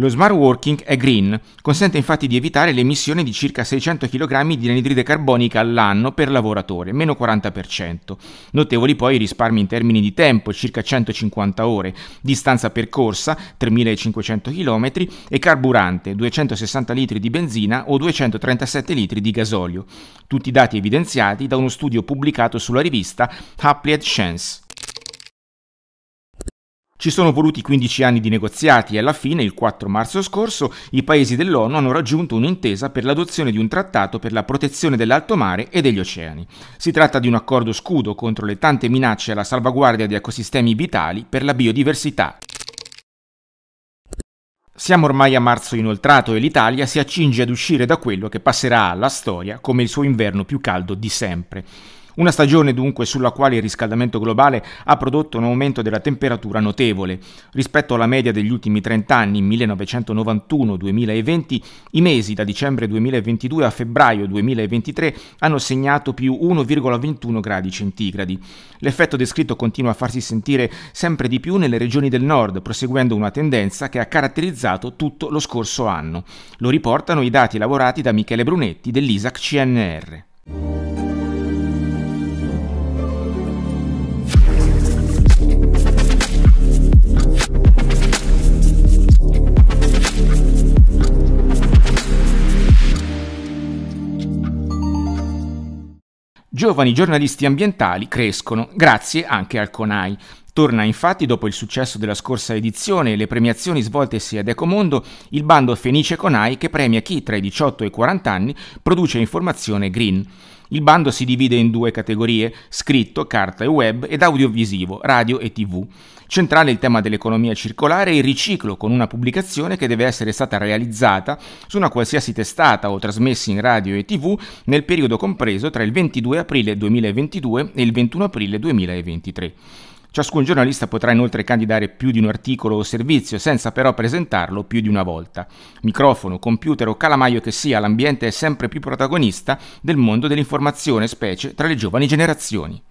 Lo smart working è green, consente infatti di evitare l'emissione di circa 600 kg di anidride carbonica all'anno per lavoratore, meno 40%. Notevoli poi i risparmi in termini di tempo, circa 150 ore, distanza percorsa, 3500 km, e carburante, 260 litri di benzina o 237 litri di gasolio. Tutti dati evidenziati da uno studio pubblicato sulla rivista Applied Chance. Ci sono voluti 15 anni di negoziati e alla fine, il 4 marzo scorso, i paesi dell'ONU hanno raggiunto un'intesa per l'adozione di un trattato per la protezione dell'alto mare e degli oceani. Si tratta di un accordo scudo contro le tante minacce alla salvaguardia di ecosistemi vitali per la biodiversità. Siamo ormai a marzo inoltrato e l'Italia si accinge ad uscire da quello che passerà alla storia come il suo inverno più caldo di sempre. Una stagione dunque sulla quale il riscaldamento globale ha prodotto un aumento della temperatura notevole. Rispetto alla media degli ultimi 30 anni, 1991-2020, i mesi da dicembre 2022 a febbraio 2023 hanno segnato più 1,21 gradi centigradi. L'effetto descritto continua a farsi sentire sempre di più nelle regioni del nord, proseguendo una tendenza che ha caratterizzato tutto lo scorso anno. Lo riportano i dati lavorati da Michele Brunetti dell'ISAC CNR. Giovani giornalisti ambientali crescono, grazie anche al CONAI. Torna infatti, dopo il successo della scorsa edizione e le premiazioni svoltesi ad Ecomondo, il bando Fenice Conai che premia chi tra i 18 e i 40 anni produce informazione green. Il bando si divide in due categorie, scritto, carta e web, ed audiovisivo, radio e tv. Centrale il tema dell'economia circolare e il riciclo con una pubblicazione che deve essere stata realizzata su una qualsiasi testata o trasmessa in radio e tv nel periodo compreso tra il 22 aprile 2022 e il 21 aprile 2023. Ciascun giornalista potrà inoltre candidare più di un articolo o servizio, senza però presentarlo più di una volta. Microfono, computer o calamaio che sia, l'ambiente è sempre più protagonista del mondo dell'informazione, specie tra le giovani generazioni.